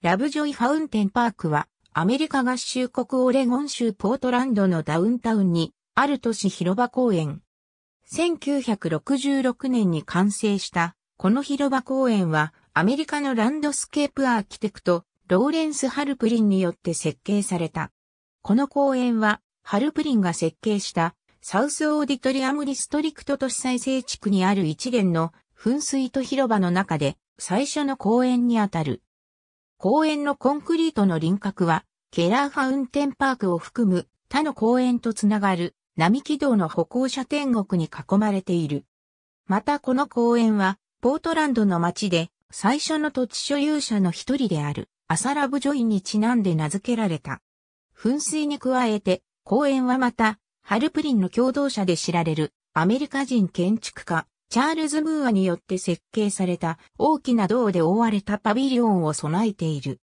ラブジョイファウンテンパークは、アメリカ合衆国オレゴン州ポートランドのダウンタウンに、ある都市広場公園。1966年に完成した、この広場公園は、アメリカのランドスケープアーキテクト、ローレンス・ハルプリンによって設計された。この公園は、ハルプリンが設計した、サウスオーディトリアムディストリクト都市再生地区にある一連の噴水と広場の中で、最初の公園にあたる。公園のコンクリートの輪郭は、ケラーファウンテンパークを含む他の公園とつながる並木道の歩行者天国に囲まれている。またこの公園は、ポートランドの町で最初の土地所有者の一人であるアサラブジョイにちなんで名付けられた。噴水に加えて、公園はまた、ハルプリンの共同者で知られるアメリカ人建築家チャールズ・ムーアによって設計された大きな銅で覆われたパビリオンを備えている。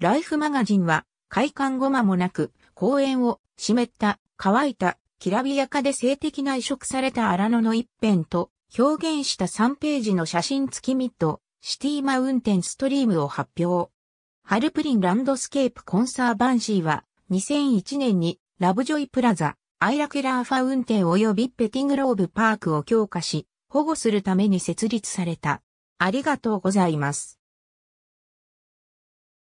ライフマガジンは開館後間もなく公園を湿った乾いたきらびやかで性的な移植された荒野の一辺と表現した3ページの写真付きミッドシティマウンテンストリームを発表。ハルプリンランドスケープコンサーバンシーは2001年にラブジョイプラザ、アイラケラーファウンテン及びペティングローブパークを強化し、保護するために設立された。ありがとうございます。